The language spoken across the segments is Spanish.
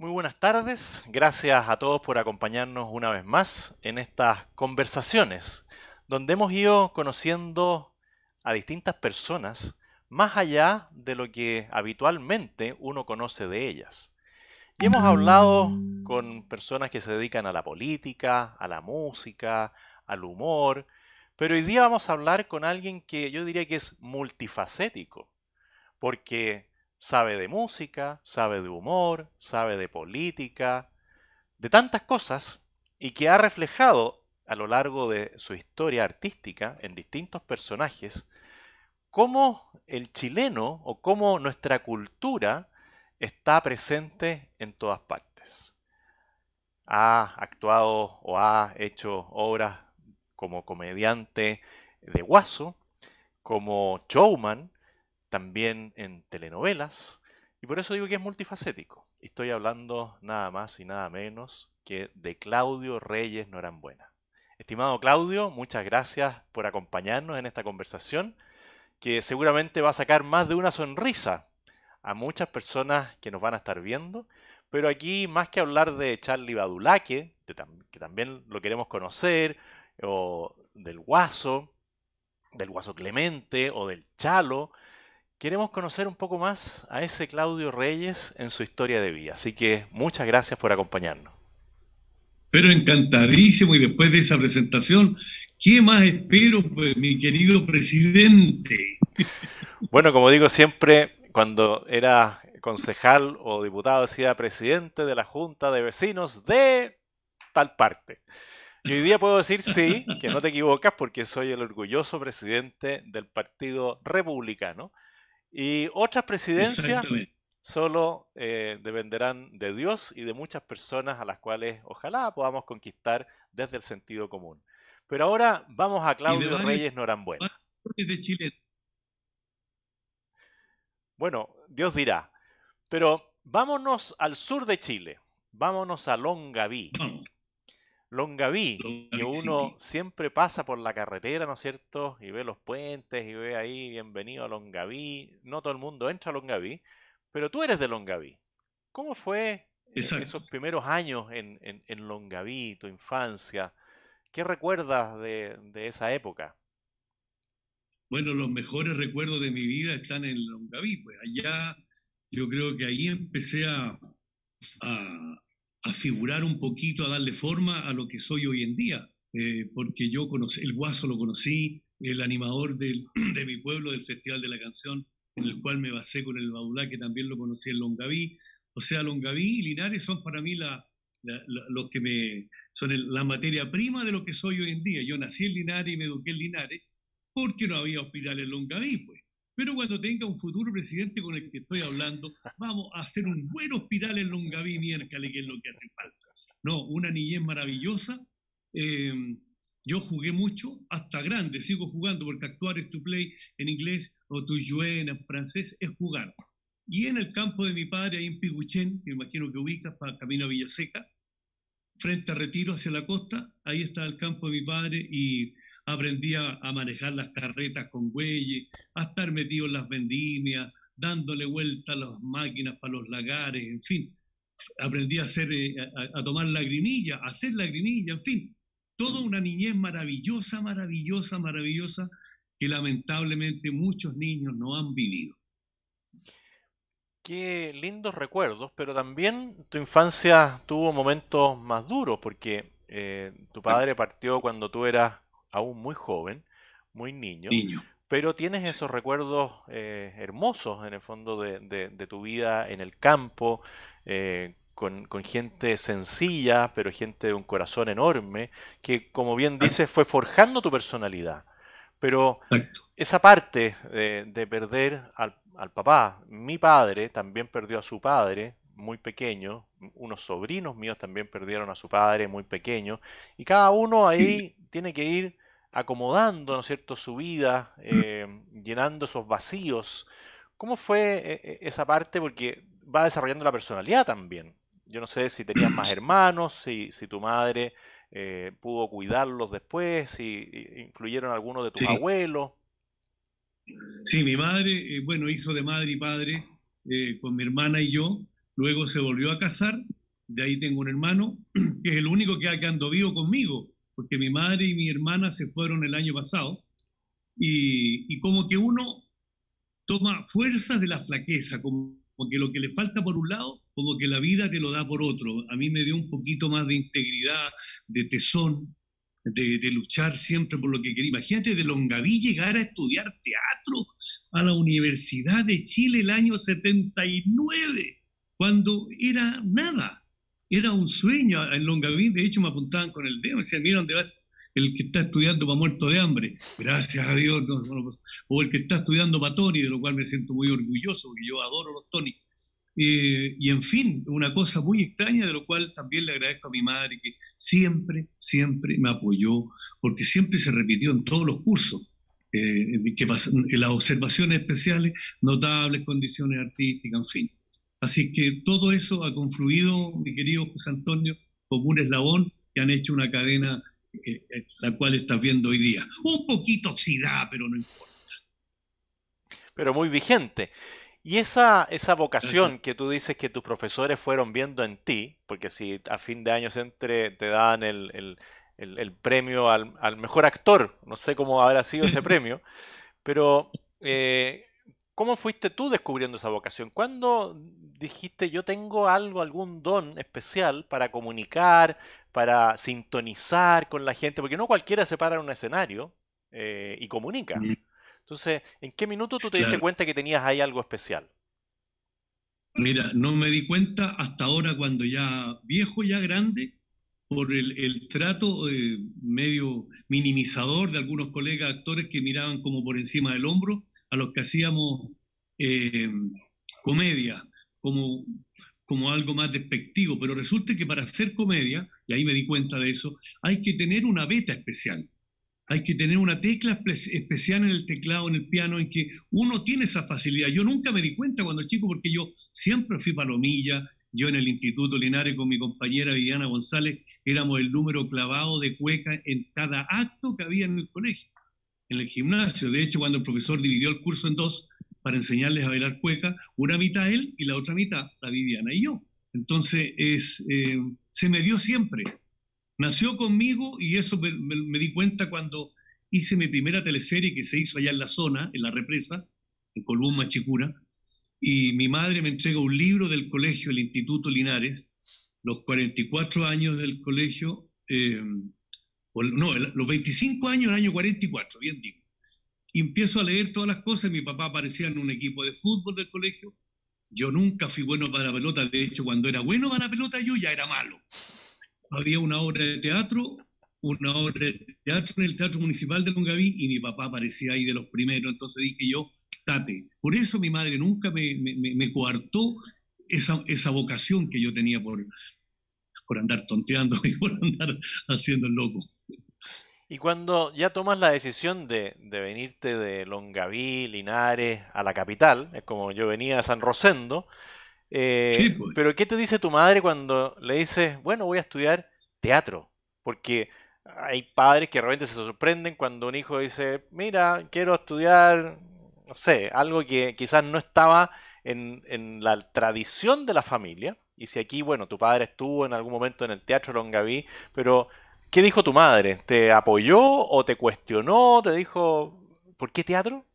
Muy buenas tardes, gracias a todos por acompañarnos una vez más en estas conversaciones, donde hemos ido conociendo a distintas personas más allá de lo que habitualmente uno conoce de ellas. Y hemos hablado con personas que se dedican a la política, a la música, al humor, pero hoy día vamos a hablar con alguien que yo diría que es multifacético, porque sabe de música, sabe de humor, sabe de política, de tantas cosas, y que ha reflejado a lo largo de su historia artística en distintos personajes, cómo el chileno o cómo nuestra cultura está presente en todas partes. Ha actuado o ha hecho obras como comediante de guaso, como showman, también en telenovelas, y por eso digo que es multifacético. Estoy hablando nada más y nada menos que de Claudio Reyes Norambuena. Estimado Claudio, muchas gracias por acompañarnos en esta conversación, que seguramente va a sacar más de una sonrisa a muchas personas que nos van a estar viendo. Pero aquí, más que hablar de Charlie Badulaque, que también lo queremos conocer, o del Guaso, del Guaso Clemente, o del Chalo, Queremos conocer un poco más a ese Claudio Reyes en su historia de vida, así que muchas gracias por acompañarnos. Pero encantadísimo y después de esa presentación, ¿qué más espero, pues, mi querido presidente? Bueno, como digo siempre, cuando era concejal o diputado decía presidente de la Junta de Vecinos de tal parte. Y hoy día puedo decir sí, que no te equivocas porque soy el orgulloso presidente del Partido Republicano y otras presidencias solo eh, dependerán de Dios y de muchas personas a las cuales ojalá podamos conquistar desde el sentido común. Pero ahora vamos a Claudio Reyes Norambuena. De Chile. Bueno, Dios dirá. Pero vámonos al sur de Chile. Vámonos a Longaví. Longaví, que uno siempre pasa por la carretera, ¿no es cierto? Y ve los puentes y ve ahí, bienvenido a Longaví. No todo el mundo entra a Longaví, pero tú eres de Longaví. ¿Cómo fue eh, esos primeros años en, en, Longaví, tu infancia? ¿Qué recuerdas de, esa época? Bueno, los mejores recuerdos de mi vida están en Longaví. Pues, allá, yo creo que ahí empecé a a figurar un poquito, a darle forma a lo que soy hoy en día, eh, porque yo conocí, el guaso lo conocí, el animador de mi pueblo, del Festival de la Canción, en el cual me basé con el Baulá, que también lo conocí en Longaví. O sea, Longaví y Linares son para mí la, los que me, son la materia prima de lo que soy hoy en día. Yo nací en Linares y me eduqué en Linares porque no había hospital en Longaví, pues. Pero cuando tenga un futuro presidente con el que estoy hablando, vamos a hacer un buen hospital en Longaví, miércoles, que es lo que hace falta. No, una niñez maravillosa. Eh, yo jugué mucho, hasta grande, sigo jugando, porque actuar es to play en inglés o to jouer en francés, es jugar. Y en el campo de mi padre, ahí en Piguchén, me imagino que ubicas para camino a Villaseca, frente a Retiro hacia la costa, ahí está el campo de mi padre y aprendí a, manejar las carretas con güeyes, a estar metido en las vendimias, dándole vuelta a las máquinas para los lagares, en fin. Aprendí a, hacer, eh, a, tomar la a hacer la en fin. Toda una niñez maravillosa, maravillosa, maravillosa, que lamentablemente muchos niños no han vivido. Qué lindos recuerdos, pero también tu infancia tuvo momentos más duros, porque eh, tu padre partió cuando tú eras aún muy joven, muy niño. Pero tienes esos recuerdos eh, hermosos en el fondo de, tu vida en el campo, eh, con, gente sencilla, pero gente de un corazón enorme, que como bien dices fue forjando tu personalidad. Pero esa parte de, perder al, papá, mi padre también perdió a su padre, muy pequeño, unos sobrinos míos también perdieron a su padre muy pequeño, y cada uno ahí tiene que ir acomodando, ¿no es cierto?, su vida, eh, llenando esos vacíos. ¿Cómo fue eh, eh, esa parte? Porque va desarrollando la personalidad también. Yo no sé si tenías más hermanos, si, si tu madre pudo cuidarlos después, si influyeron algunos de tus abuelos. Sí, mi madre, bueno, hizo de madre y padre con mi hermana y yo. Luego se volvió a casar. De ahí tengo un hermano que es el único que, ha quedado vivo conmigo porque mi madre y mi hermana se fueron el año pasado, y, como que uno toma fuerzas de la flaqueza, como, que lo que le falta por un lado, como que la vida te lo da por otro. A mí me dio un poquito más de integridad, de tesón, de, de luchar siempre por lo que quería. Imagínate de Longaví llegar a estudiar teatro a la Universidad de Chile el año 79, cuando era nada era un sueño en Longavín, de hecho me apuntaban con el dedo, me decían, mira dónde va el que está estudiando para muerto de hambre, gracias a Dios, no, o el que está estudiando para Tony, de lo cual me siento muy orgulloso, porque yo adoro los Tony. Eh, y en fin, una cosa muy extraña, de lo cual también le agradezco a mi madre, que siempre, siempre me apoyó, porque siempre se repitió en todos los cursos. Eh, las observaciones especiales, notables condiciones artísticas, en fin. Así que todo eso ha confluido, mi querido José Antonio, como un eslabón que han hecho una cadena eh, eh, la cual estás viendo hoy día. Un poquito oxidada, pero no importa. Pero muy vigente. Y esa, esa vocación que tú dices que tus profesores fueron viendo en ti, porque si a fin de año entre te dan el, premio al, mejor actor, no sé cómo habrá sido ese premio, pero eh, ¿cómo fuiste tú descubriendo esa vocación? ¿Cuándo dijiste, yo tengo algo, algún don especial para comunicar, para sintonizar con la gente, porque no cualquiera se para en un escenario eh, y comunica. Mm. Entonces, ¿en qué minuto tú te diste cuenta que tenías ahí algo especial? Mira, no me di cuenta hasta ahora cuando ya viejo, ya grande, por el, trato eh, medio minimizador de algunos colegas actores que miraban como por encima del hombro a los que hacíamos eh, comedia como, como algo más despectivo, pero resulta que para hacer comedia, y ahí me di cuenta de eso, hay que tener una beta especial. Hay que tener una tecla especial en el teclado, en el piano, en que uno tiene esa facilidad. Yo nunca me di cuenta cuando chico, porque yo siempre fui palomilla, yo en el Instituto Linares con mi compañera Viviana González éramos el número clavado de cueca en cada acto que había en el colegio, en el gimnasio. De hecho, cuando el profesor dividió el curso en dos, para enseñarles a bailar cueca, una mitad él y la otra mitad la Viviana y yo. Entonces, es, eh, se me dio siempre. Nació conmigo y eso me, di cuenta cuando hice mi primera teleserie que se hizo allá en la zona, en la represa, en Colbún, Machicura, y mi madre me entrega un libro del colegio, el Instituto Linares, los 44 años del colegio, eh, no, los 25 años, del año 44, bien digo y empiezo a leer todas las cosas. Mi papá aparecía en un equipo de fútbol del colegio. Yo nunca fui bueno para la pelota. De hecho, cuando era bueno para la pelota, yo ya era malo. Había una obra de teatro, una obra de teatro en el Teatro Municipal de Longaví y mi papá aparecía ahí de los primeros. Entonces dije yo, date. Por eso mi madre nunca me, me, coartó esa, esa vocación que yo tenía por, por andar tonteando y por andar haciendo el loco. Y cuando ya tomas la decisión de, de venirte de Longaví, Linares, a la capital, es como yo venía a San Rosendo, eh, pues. pero ¿qué te dice tu madre cuando le dices, bueno, voy a estudiar teatro? Porque hay padres que realmente se sorprenden cuando un hijo dice, mira, quiero estudiar, no sé, algo que quizás no estaba en, en la tradición de la familia. Y si aquí, bueno, tu padre estuvo en algún momento en el Teatro Longaví, pero ¿Qué dijo tu madre? ¿Te apoyó o te cuestionó? ¿Te dijo, ¿por qué teatro?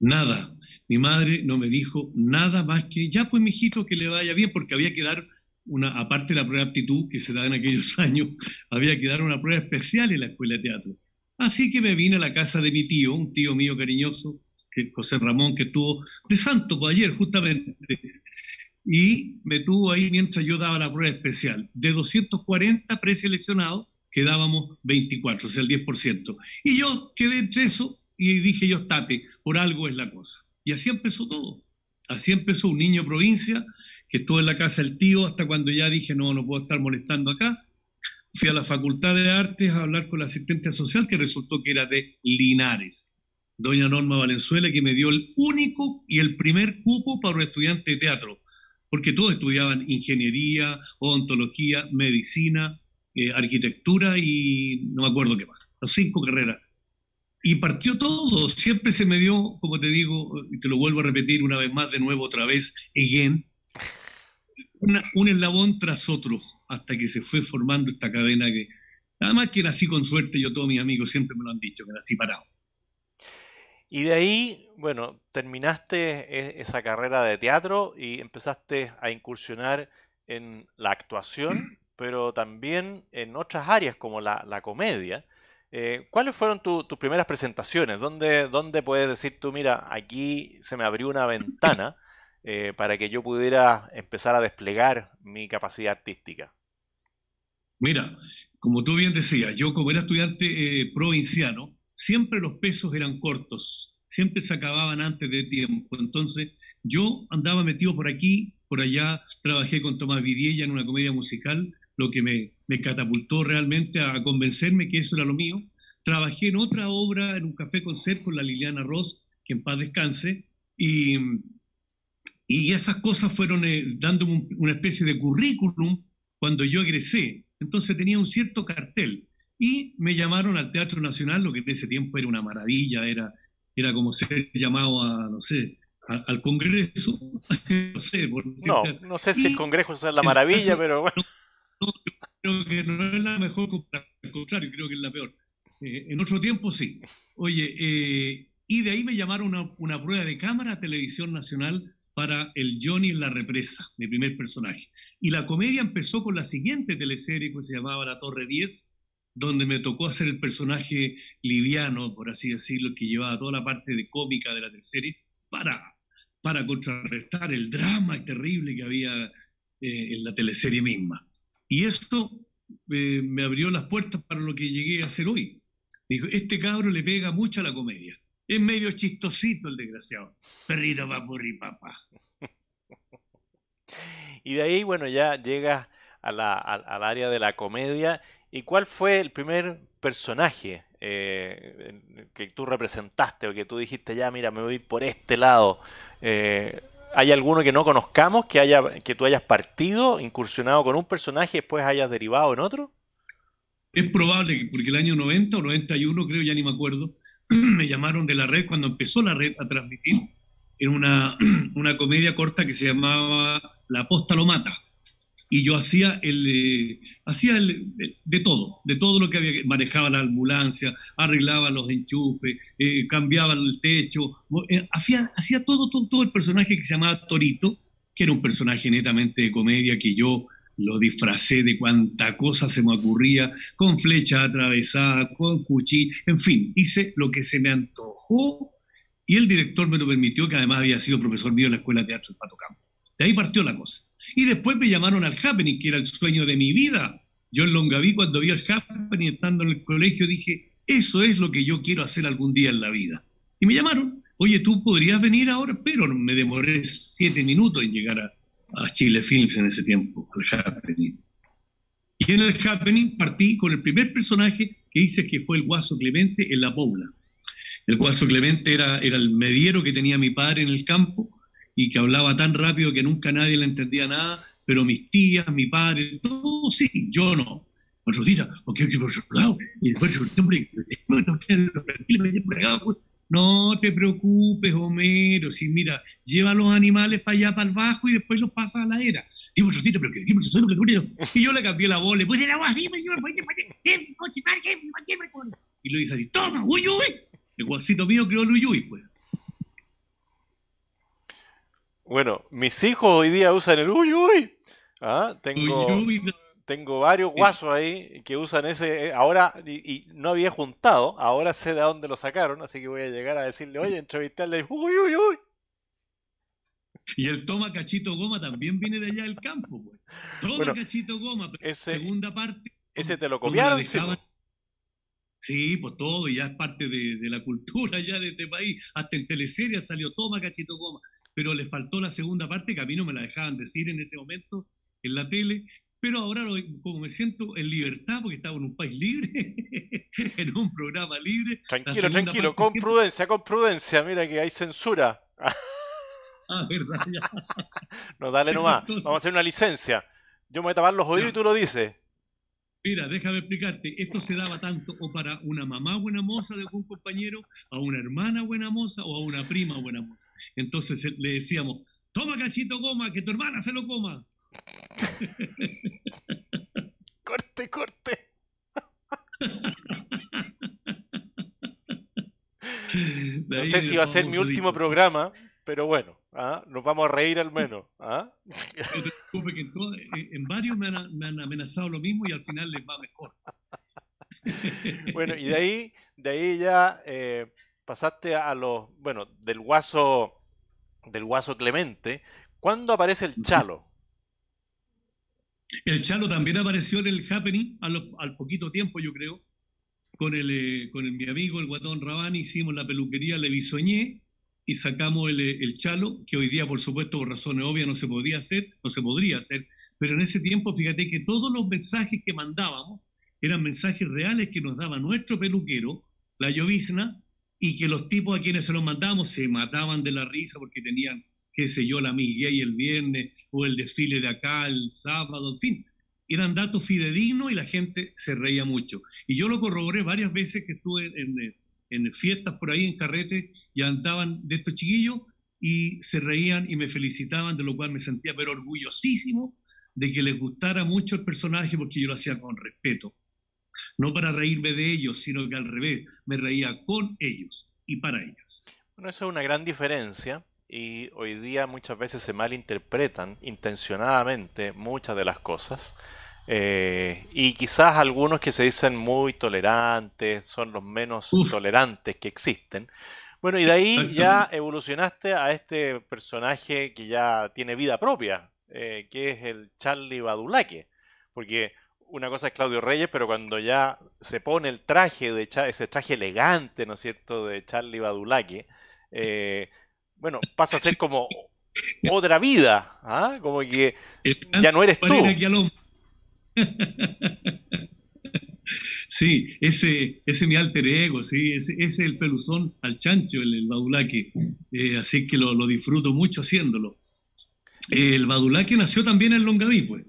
Nada. Mi madre no me dijo nada más que, ya pues, mijito, que le vaya bien, porque había que dar una, aparte de la prueba de aptitud que se da en aquellos años, había que dar una prueba especial en la escuela de teatro. Así que me vine a la casa de mi tío, un tío mío cariñoso, que, José Ramón, que estuvo de santo pues, ayer, justamente, y me tuvo ahí mientras yo daba la prueba especial. De 240 preseleccionados, quedábamos 24, o sea, el 10%. Y yo quedé entre eso y dije yo, estate, por algo es la cosa. Y así empezó todo. Así empezó un niño provincia que estuvo en la casa del tío hasta cuando ya dije, no, no puedo estar molestando acá. Fui a la Facultad de Artes a hablar con la asistente social que resultó que era de Linares, doña Norma Valenzuela, que me dio el único y el primer cupo para un estudiante de teatro porque todos estudiaban ingeniería, odontología, medicina, eh, arquitectura y no me acuerdo qué más, las cinco carreras. Y partió todo, siempre se me dio, como te digo, y te lo vuelvo a repetir una vez más, de nuevo, otra vez, again, un eslabón tras otro, hasta que se fue formando esta cadena que, nada más que nací con suerte, yo todos mis amigos siempre me lo han dicho, que nací parado. Y de ahí bueno, terminaste e, esa carrera de teatro y empezaste a incursionar en la actuación, pero también en otras áreas como la, comedia. Eh, ¿Cuáles fueron tus primeras presentaciones? ¿Dónde, puedes decir tú, mira, aquí se me abrió una ventana eh, para que yo pudiera empezar a desplegar mi capacidad artística? Mira, como tú bien decías, yo como era estudiante eh, provinciano, siempre los pesos eran cortos siempre se acababan antes de tiempo. Entonces yo andaba metido por aquí, por allá, trabajé con Tomás Vidiella en una comedia musical, lo que me, catapultó realmente a convencerme que eso era lo mío. Trabajé en otra obra, en un café concert con la Liliana Ross, que en paz descanse, y, y esas cosas fueron dando eh, dándome una especie de currículum cuando yo egresé. Entonces tenía un cierto cartel y me llamaron al Teatro Nacional, lo que en ese tiempo era una maravilla, era, era como ser llamado a, no sé, al Congreso, no sé. Por no, no sé si el Congreso es la maravilla, pero bueno. No, creo que no es la mejor al contrario, creo que es la peor. Eh, en otro tiempo sí. Oye, eh, y de ahí me llamaron a una, una prueba de cámara a Televisión Nacional para el Johnny en la represa, mi primer personaje. Y la comedia empezó con la siguiente teleserie que se llamaba La Torre 10, donde me tocó hacer el personaje liviano, por así decirlo, que llevaba toda la parte de cómica de la serie para, para contrarrestar el drama terrible que había eh, en la teleserie misma. Y esto eh, me abrió las puertas para lo que llegué a hacer hoy. dijo, este cabro le pega mucho a la comedia. Es medio chistosito el desgraciado. Perrito va papá. Y de ahí, bueno, ya llega al área de la comedia ¿Y cuál fue el primer personaje eh, que tú representaste o que tú dijiste, ya, mira, me voy por este lado? Eh, ¿Hay alguno que no conozcamos, que, haya, que tú hayas partido, incursionado con un personaje y después hayas derivado en otro? Es probable, porque el año 90 o 91, creo, ya ni me acuerdo, me llamaron de la red cuando empezó la red a transmitir en una, una comedia corta que se llamaba La Posta lo mata y yo hacía el eh, hacía el, eh, de todo, de todo lo que había manejaba la ambulancia, arreglaba los enchufes, eh, cambiaba el techo, hacía, hacía todo, todo, todo el personaje que se llamaba Torito, que era un personaje netamente de comedia que yo lo disfracé de cuanta cosa se me ocurría, con flecha atravesada, con cuchillo, en fin, hice lo que se me antojó y el director me lo permitió, que además había sido profesor mío en la Escuela de Teatro de Pato de ahí partió la cosa. Y después me llamaron al happening, que era el sueño de mi vida. Yo en Longaví, cuando vi el happening estando en el colegio, dije, eso es lo que yo quiero hacer algún día en la vida. Y me llamaron, oye, tú podrías venir ahora, pero me demoré siete minutos en llegar a, Chile Films en ese tiempo, al happening. Y en el happening partí con el primer personaje que hice, que fue el Guaso Clemente en La Pobla. El Guaso Clemente era, era el mediero que tenía mi padre en el campo y que hablaba tan rápido que nunca nadie le entendía nada, pero mis tías, mi padre, todos, sí, yo no. ¿por Rosita, ¿por qué? y después pues, no te preocupes, Homero, si mira, lleva a los animales para allá, para el bajo y después los pasa a la era. Digo, Rosita, pero que Y yo le cambié la bola, pues la voz, dime, y lo hice así, toma, uy, uy. El guasito mío creó el uy, uy, pues. Bueno, mis hijos hoy día usan el uy uy. ¿Ah? Tengo, tengo varios guasos ahí que usan ese. Eh, ahora, y, no había juntado, ahora sé de dónde lo sacaron, así que voy a llegar a decirle, oye, entrevistarle, uy, uy, uy. Y el toma cachito goma también viene de allá del campo, pues. Toma cachito goma, segunda parte. Ese te lo copiaron. Sí, pues todo, y ya es parte de, la cultura ya de este país. Hasta en teleserie salió Toma, Cachito Goma. Pero le faltó la segunda parte, que a mí no me la dejaban decir en ese momento en la tele. Pero ahora, como me siento en libertad, porque estaba en un país libre, en un programa libre. Tranquilo, tranquilo, con prudencia, con prudencia. Mira que hay censura. ah, verdad, no, dale nomás. Vamos a hacer una licencia. Yo me voy a tapar los oídos y tú lo dices. Mira, déjame explicarte, esto se daba tanto o para una mamá buena moza de algún compañero, a una hermana buena moza o a una prima buena moza. Entonces eh, le decíamos, toma calcito goma, que tu hermana se lo coma. corte, corte. no sé si va a ser mi último programa, pero bueno, ¿ah? nos vamos a reír al menos. ¿ah? Eh, en, varios me han, amenazado lo mismo y al final les va mejor. Bueno, y de ahí, de ahí ya eh, pasaste a los, bueno, del guaso, del guaso Clemente. ¿Cuándo aparece el chalo? El chalo también apareció en el Happening al, poquito tiempo, yo creo. Con, el, eh, con mi amigo, el guatón Rabani, hicimos la peluquería Le y sacamos el, chalo, que hoy día, por supuesto, por razones obvias no se podía hacer, no se podría hacer, pero en ese tiempo, fíjate que todos los mensajes que mandábamos eran mensajes reales que nos daba nuestro peluquero, la llovizna, y que los tipos a quienes se los mandábamos se mataban de la risa porque tenían, qué sé yo, la Miss Gay el viernes, o el desfile de acá el sábado, en fin. Eran datos fidedignos y la gente se reía mucho. Y yo lo corroboré varias veces que estuve en eh, en fiestas por ahí, en carrete, y andaban de estos chiquillos y se reían y me felicitaban, de lo cual me sentía pero orgullosísimo de que les gustara mucho el personaje porque yo lo hacía con respeto. No para reírme de ellos, sino que al revés, me reía con ellos y para ellos. Bueno, eso es una gran diferencia y hoy día muchas veces se malinterpretan intencionadamente muchas de las cosas. Eh, y quizás algunos que se dicen muy tolerantes, son los menos tolerantes que existen. Bueno, y de ahí ya evolucionaste a este personaje que ya tiene vida propia, eh, que es el Charlie Badulaque. Porque una cosa es Claudio Reyes, pero cuando ya se pone el traje, de ese traje elegante, ¿no es cierto?, de Charlie Badulaque, eh, bueno, pasa a ser como otra vida, ¿ah? como que ya no eres tú. Sí, ese, es mi alter ego, sí, ese, es el peluzón al chancho, el, badulaque. Eh, así que lo, disfruto mucho haciéndolo. el badulaque nació también en Longaví, pues,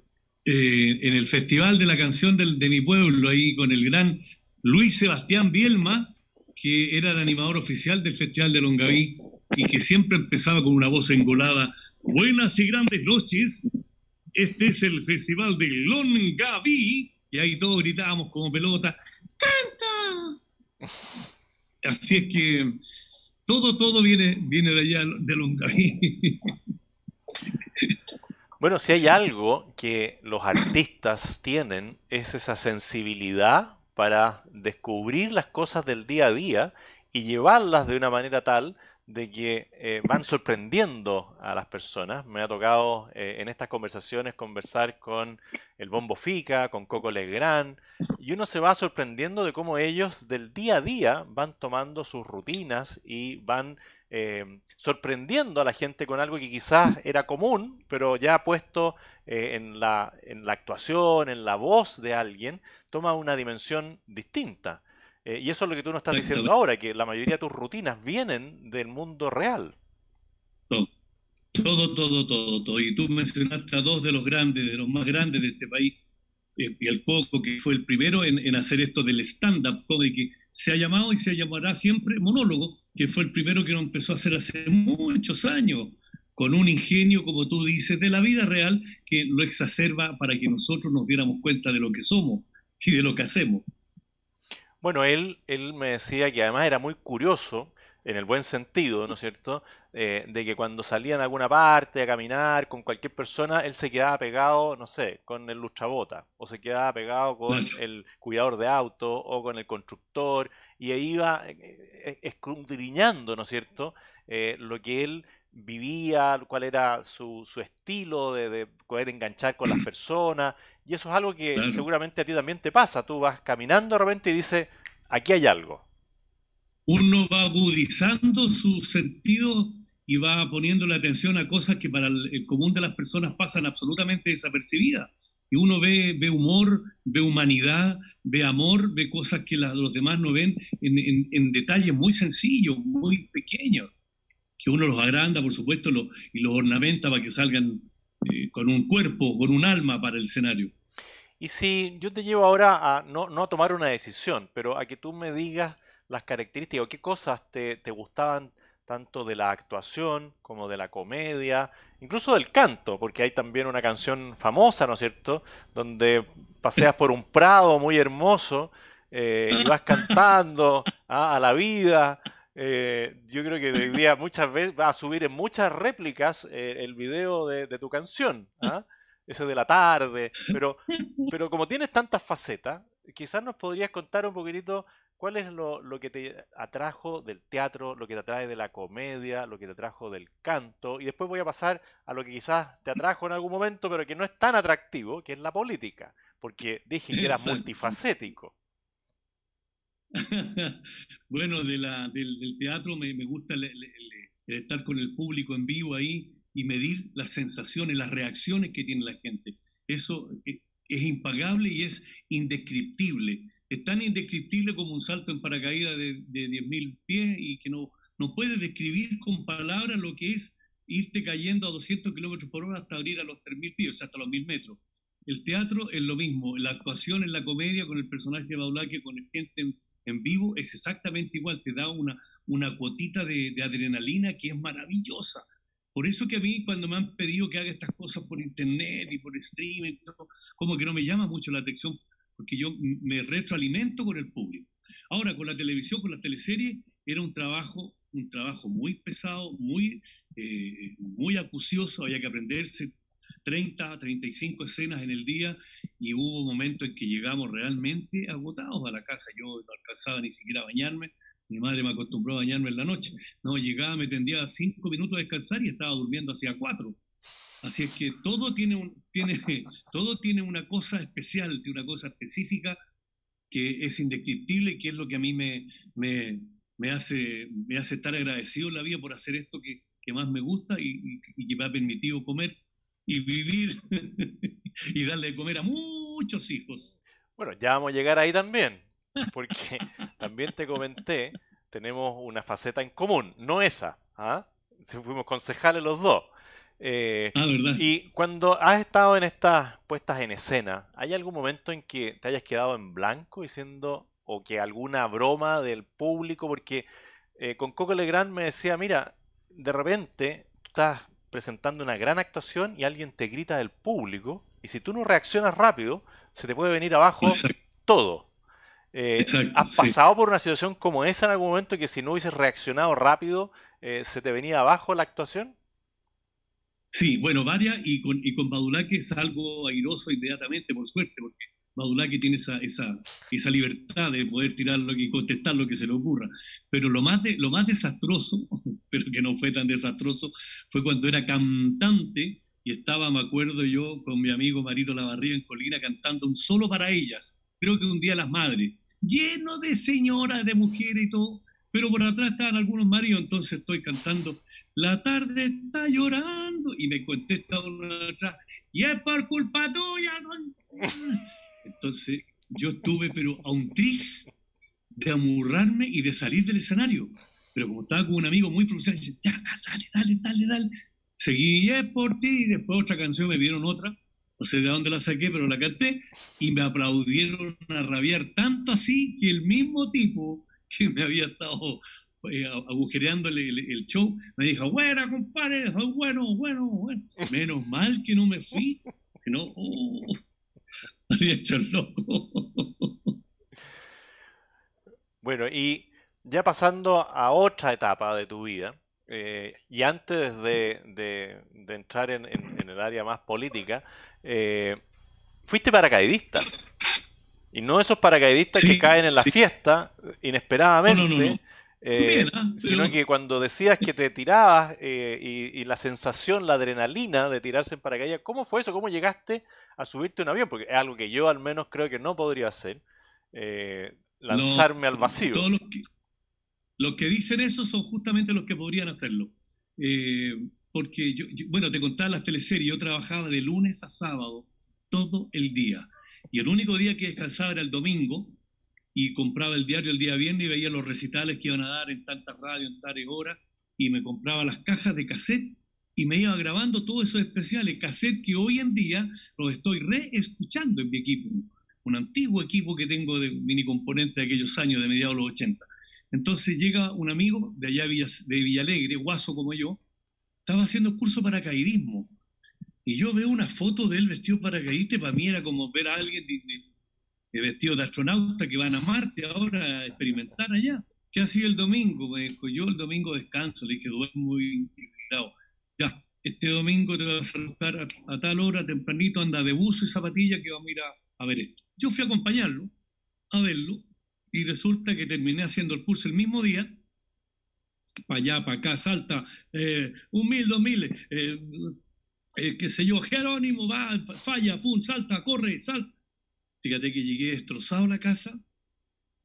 eh, en el Festival de la Canción del, de mi pueblo, ahí con el gran Luis Sebastián Bielma, que era el animador oficial del Festival de Longaví y que siempre empezaba con una voz engolada, buenas y grandes noches, este es el festival de Longaví. Y ahí todos gritábamos como pelota. ¡Canta! Así es que todo, todo viene, viene de allá, de Longaví. Bueno, si hay algo que los artistas tienen es esa sensibilidad para descubrir las cosas del día a día y llevarlas de una manera tal de que eh, van sorprendiendo a las personas. Me ha tocado eh, en estas conversaciones conversar con el Bombo Fica, con Coco Legrand, y uno se va sorprendiendo de cómo ellos del día a día van tomando sus rutinas y van eh, sorprendiendo a la gente con algo que quizás era común, pero ya puesto en la, en la actuación, en la voz de alguien, toma una dimensión distinta. Eh, y eso es lo que tú nos estás diciendo ahora, que la mayoría de tus rutinas vienen del mundo real. Todo, todo, todo, todo. Y tú mencionaste a dos de los grandes, de los más grandes de este país, y eh, el poco que fue el primero en, en hacer esto del stand-up comedy, que se ha llamado y se llamará siempre monólogo, que fue el primero que lo empezó a hacer hace muchos años, con un ingenio, como tú dices, de la vida real, que lo exacerba para que nosotros nos diéramos cuenta de lo que somos y de lo que hacemos. Bueno, él, él me decía que además era muy curioso, en el buen sentido, ¿no es cierto? Eh, de que cuando salía en alguna parte a caminar con cualquier persona, él se quedaba pegado, no sé, con el luchabota o se quedaba pegado con el cuidador de auto, o con el constructor, y ahí iba eh, eh, escudriñando, ¿no es cierto? lo que él vivía, cuál era su, estilo de, poder enganchar con las personas. Y eso es algo que seguramente a ti también te pasa. Tú vas caminando de repente y dices, aquí hay algo. Uno va agudizando su sentido y va poniendo la atención a cosas que para el común de las personas pasan absolutamente desapercibidas. Y uno ve, ve humor, ve humanidad, ve amor, ve cosas que los demás no ven en, en, en detalles muy sencillos, muy pequeños que uno los agranda, por supuesto, y los ornamenta para que salgan eh, con un cuerpo, con un alma para el escenario. Y si yo te llevo ahora a no, a tomar una decisión, pero a que tú me digas las características o qué cosas te, gustaban tanto de la actuación como de la comedia, incluso del canto, porque hay también una canción famosa, ¿no es cierto?, donde paseas por un prado muy hermoso eh, y vas cantando ¿ah? a la vida. Eh, yo creo que hoy día muchas veces va a subir en muchas réplicas eh, el video de, tu canción, ¿ah? ese de la tarde, pero, pero como tienes tantas facetas, quizás nos podrías contar un poquitito cuál es lo, que te atrajo del teatro, lo que te atrae de la comedia, lo que te atrajo del canto, y después voy a pasar a lo que quizás te atrajo en algún momento, pero que no es tan atractivo, que es la política, porque dije que eras multifacético. bueno, de la, del, teatro me, gusta estar con el público en vivo ahí y medir las sensaciones, las reacciones que tiene la gente. Eso eh, es impagable y es indescriptible. Es tan indescriptible como un salto en paracaídas de, de 10.000 pies y que no, no puedes describir con palabras lo que es irte cayendo a 200 kilómetros por hora hasta abrir a los 3.000 pies, o sea, hasta los 1.000 metros. El teatro es lo mismo, la actuación en la comedia con el personaje de Baulaque, con gente en, vivo, es exactamente igual, te da una, una cuotita de, adrenalina que es maravillosa. Por eso que a mí cuando me han pedido que haga estas cosas por internet y por streaming, como que no me llama mucho la atención, porque yo me retroalimento con el público. Ahora, con la televisión, con la teleserie, era un trabajo, un trabajo muy pesado, muy, eh, muy acucioso, había que aprenderse 30 a 35 escenas en el día y hubo momentos en que llegamos realmente agotados a la casa. Yo no alcanzaba ni siquiera a bañarme, mi madre me acostumbró a bañarme en la noche. No, llegaba, me tendía cinco minutos a descansar y estaba durmiendo hacia cuatro. Así es que todo tiene, un, tiene, todo tiene una cosa especial, tiene una cosa específica que es indescriptible que es lo que a mí me, me, me, hace, me hace estar agradecido en la vida por hacer esto que, que más me gusta y, y que me ha permitido comer y vivir y darle de comer a muchos hijos. Bueno, ya vamos a llegar ahí también, porque también te comenté, tenemos una faceta en común, no esa. ¿ah? Fuimos concejales los dos. Eh, ah, verdad. y cuando has estado en estas puestas en escena, ¿hay algún momento en que te hayas quedado en blanco diciendo o que alguna broma del público? Porque eh, con Coco Legrand me decía, mira, de repente estás presentando una gran actuación y alguien te grita del público, y si tú no reaccionas rápido, se te puede venir abajo todo. Eh, ¿Has pasado por una situación como esa en algún momento que si no hubieses reaccionado rápido, eh, se te venía abajo la actuación? Sí, bueno, varias, y con, y con es algo airoso inmediatamente, por suerte, porque que tiene esa, esa, libertad de poder tirar lo que contestar lo que se le ocurra. Pero lo más, de, lo más desastroso, pero que no fue tan desastroso, fue cuando era cantante y estaba, me acuerdo yo, con mi amigo Marito Lavarría en Colina cantando un solo para ellas, creo que un día las madres, lleno de señoras, de mujeres y todo, pero por atrás estaban algunos maridos, entonces estoy cantando, la tarde está llorando, y me contesta uno atrás, y es por culpa tuya, entonces, yo estuve, pero a un tris de amurrarme y de salir del escenario. Pero como estaba con un amigo muy profesional, dije, ya, dale, dale, dale, dale. Seguí, es por ti, y después otra canción, me vieron otra, no sé de dónde la saqué, pero la canté, y me aplaudieron a rabiar tanto así que el mismo tipo que me había estado eh, agujereando el, show, me dijo, bueno, compadre, bueno, bueno, bueno. Menos mal que no me fui, sino, oh, había hecho Bueno, y ya pasando a otra etapa de tu vida, eh, y antes de, entrar en, el área más política, eh, fuiste paracaidista. Y no esos paracaidistas que caen en la fiesta inesperadamente eh, ¿eh? sino que cuando decías que te tirabas eh, y, la sensación, la adrenalina de tirarse en paracaídas, ¿cómo fue eso? ¿Cómo llegaste a subirte a un avión? Porque es algo que yo al menos creo que no podría hacer, lanzarme al vacío. los que, dicen eso son justamente los que podrían hacerlo. porque yo, bueno, te contaba las teleseries, yo trabajaba de lunes a sábado todo el día. Y el único día que descansaba era el domingo, y compraba el diario el día viernes y veía los recitales que iban a dar en tanta radio en tales horas, y me compraba las cajas de cassette y me iba grabando todos esos especiales, cassette que hoy en día los estoy reescuchando en mi equipo, un antiguo equipo que tengo de mini componente de aquellos años, de mediados de los 80. Entonces llega un amigo de allá de Villalegre, guaso como yo, estaba haciendo curso para paracaidismo. Y yo veo una foto de él vestido paracaidista y para mí era como ver a alguien eh, vestidos de astronauta que van a Marte ahora a experimentar allá. ¿Qué hacía el domingo? Me dijo, yo el domingo descanso, le dije, duermo y... Ya, este domingo te vas a saludar a, tal hora, tempranito, anda de buzo y zapatilla que vamos a ir a, ver esto. Yo fui a acompañarlo, a verlo, y resulta que terminé haciendo el curso el mismo día, para allá, para acá, salta, eh, un mil, dos mil, eh, qué sé yo, Jerónimo va, falla, pum, salta, corre, salta, Fíjate que llegué destrozado a la casa,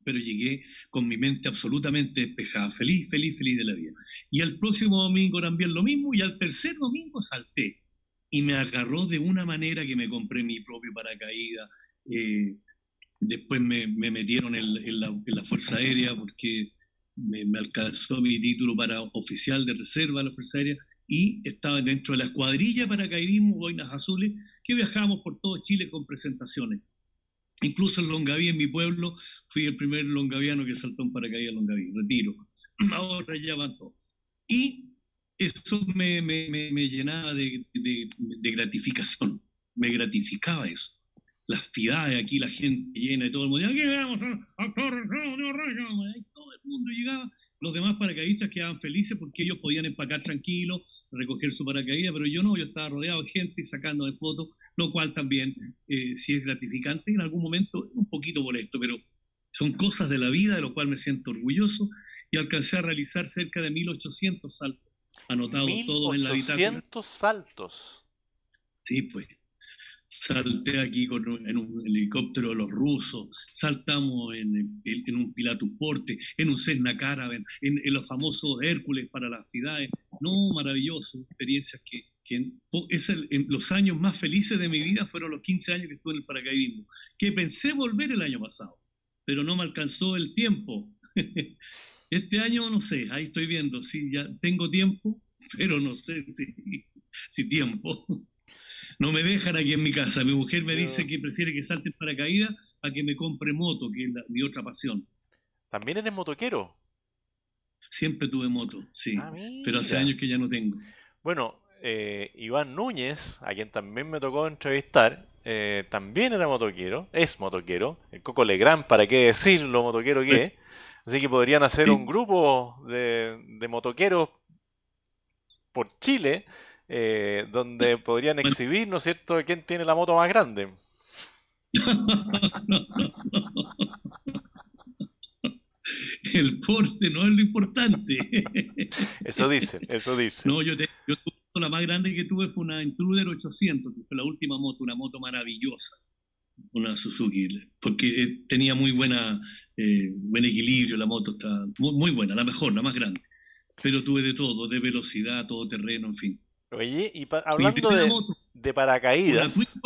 pero llegué con mi mente absolutamente despejada, feliz, feliz, feliz de la vida. Y al próximo domingo también lo mismo, y al tercer domingo salté. Y me agarró de una manera que me compré mi propio paracaídas. Eh, después me, me metieron en, la, Fuerza Aérea porque me, alcanzó mi título para oficial de reserva de la Fuerza Aérea y estaba dentro de la escuadrilla paracaidismo Boinas Azules que viajamos por todo Chile con presentaciones Incluso en Longaví, en mi pueblo, fui el primer longaviano que saltó en paracaídas Longaví, retiro. Ahora ya van Y eso me, me, llenaba de, de, de gratificación, me gratificaba eso las fidades aquí, la gente llena y todo el mundo, aquí todo el mundo llegaba, los demás paracaidistas quedaban felices porque ellos podían empacar tranquilos, recoger su paracaídas, pero yo no, yo estaba rodeado de gente y sacando de fotos, lo cual también eh, sí es gratificante en algún momento un poquito molesto, pero son cosas de la vida, de lo cual me siento orgulloso y alcancé a realizar cerca de 1800 saltos, anotados todos en la bitácora. 1800 saltos. Sí, pues salté aquí con en un helicóptero de los rusos, saltamos en, en, un Pilatusporte, en un Cessna Caravan, en, los famosos Hércules para las ciudades. No, maravilloso, experiencias que, que es en los años más felices de mi vida fueron los 15 años que estuve en el paracaidismo, que pensé volver el año pasado, pero no me alcanzó el tiempo. Este año no sé, ahí estoy viendo, si ya tengo tiempo, pero no sé si tiempo. No me dejan aquí en mi casa. Mi mujer me dice que prefiere que salte en paracaídas a que me compre moto, que es la, mi otra pasión. ¿También eres motoquero? Siempre tuve moto, sí. Ah, pero hace años que ya no tengo. Bueno, eh, Iván Núñez, a quien también me tocó entrevistar, eh, también era motoquero, es motoquero, el Coco Legrand, para qué decirlo, motoquero que Así que podrían hacer un grupo de, de motoqueros por Chile eh, donde podrían exhibir, ¿no es cierto?, quién tiene la moto más grande. El porte no es lo importante. Eso dice, eso dice. No, yo, tuve la más grande que tuve fue una Intruder 800, que fue la última moto, una moto maravillosa, una Suzuki, porque eh, tenía muy buena, eh, buen equilibrio, la moto está muy, muy buena, la mejor, la más grande. Pero tuve de todo, de velocidad, todo terreno, en fin. Oye, y hablando de, paracaídas.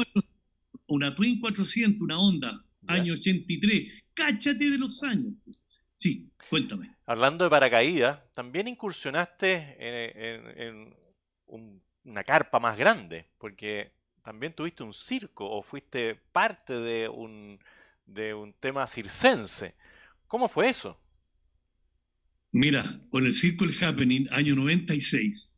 Una Twin, 400, una onda, año 83. Cáchate de los años. Sí, cuéntame. Hablando de paracaídas, también incursionaste en, una carpa más grande, porque también tuviste un circo o fuiste parte de un, de un tema circense. ¿Cómo fue eso? Mira, con el circo El Happening, año 96,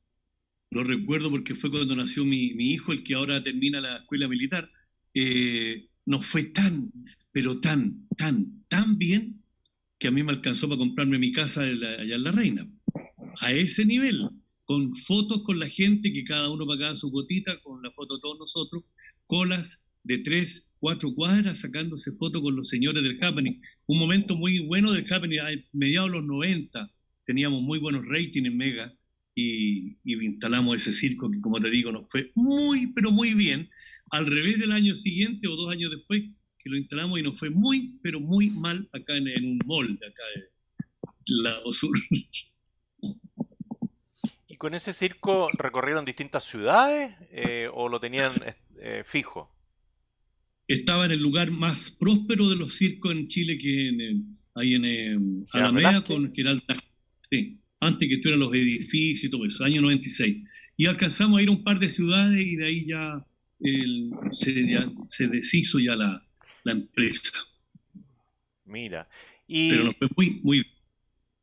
lo recuerdo porque fue cuando nació mi, hijo, el que ahora termina la escuela militar, eh, nos fue tan, pero tan, tan, tan bien que a mí me alcanzó para comprarme mi casa allá en La Reina. A ese nivel, con fotos con la gente, que cada uno pagaba su gotita, con la foto de todos nosotros, colas de tres, cuatro cuadras sacándose fotos con los señores del Happening. Un momento muy bueno del Happening, a mediados de los 90, teníamos muy buenos ratings en Mega, y, instalamos ese circo que, como te digo, nos fue muy, pero muy bien. Al revés del año siguiente o dos años después que lo instalamos y nos fue muy, pero muy mal acá en, un mall de acá eh, de Lado Sur. ¿Y con ese circo recorrieron distintas ciudades eh, o lo tenían eh, fijo? Estaba en el lugar más próspero de los circos en Chile que en, ahí en Alameda con Geraldo. Sí antes que estuvieran los edificios y todo eso, año 96. Y alcanzamos a ir a un par de ciudades y de ahí ya, se, deshizo ya la, empresa. Mira. Y, Pero nos fue muy,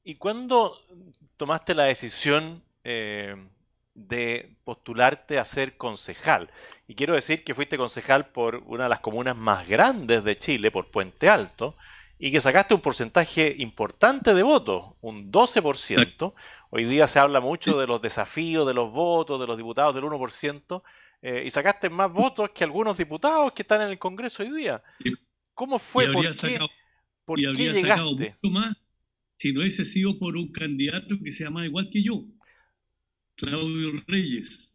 ¿Y cuándo tomaste la decisión eh, de postularte a ser concejal? Y quiero decir que fuiste concejal por una de las comunas más grandes de Chile, por Puente Alto y que sacaste un porcentaje importante de votos, un 12%. Hoy día se habla mucho de los desafíos de los votos, de los diputados del 1%, eh, y sacaste más votos que algunos diputados que están en el Congreso hoy día. ¿Cómo fue? ¿Por qué, sacado, ¿por más si no hubiese sido por un candidato que se llama igual que yo, Claudio Reyes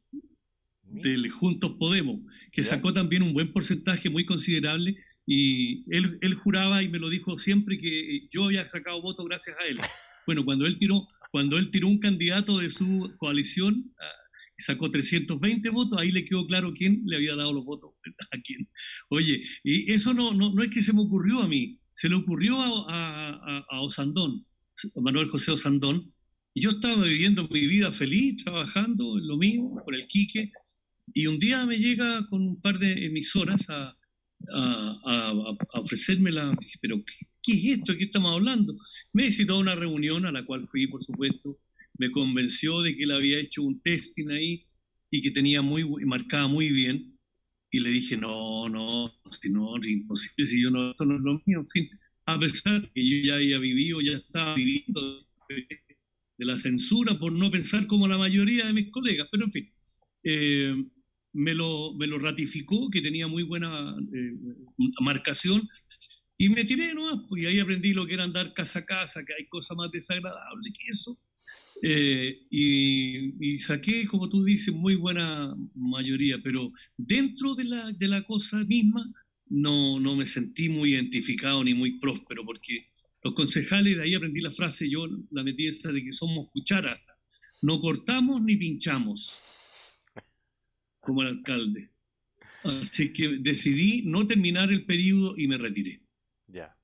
del Juntos Podemos, que sacó también un buen porcentaje muy considerable y él, juraba y me lo dijo siempre que eh, yo había sacado votos gracias a él. Bueno, cuando él tiró, cuando él tiró un candidato de su coalición, ah, sacó 320 votos, ahí le quedó claro quién le había dado los votos a quién. Oye, y eso no, no, es que se me ocurrió a mí, se le ocurrió a, Osandón, a Manuel José Osandón, y yo estaba viviendo mi vida feliz, trabajando en lo mismo, por el Quique, y un día me llega con un par de emisoras a, a, ofrecerme la... Pero, ¿qué, es esto? ¿Qué estamos hablando? Me visitó una reunión a la cual fui, por supuesto. Me convenció de que él había hecho un testing ahí y que tenía muy marcada muy bien. Y le dije, no, no, si no, imposible, si yo no, esto no es lo mío. En fin, a pesar que yo ya había vivido, ya estaba viviendo de, la censura por no pensar como la mayoría de mis colegas, pero en fin. Eh, me lo, ratificó, que tenía muy buena eh, marcación, y me tiré nomás, pues, y ahí aprendí lo que era andar casa a casa, que hay cosa más desagradable que eso. Eh, y, saqué, como tú dices, muy buena mayoría, pero dentro de la, cosa misma no, no me sentí muy identificado ni muy próspero, porque los concejales, de ahí aprendí la frase, yo la metí esa de que somos cucharas, no cortamos ni pinchamos como el alcalde. Así que decidí no terminar el periodo y me retiré. Ya.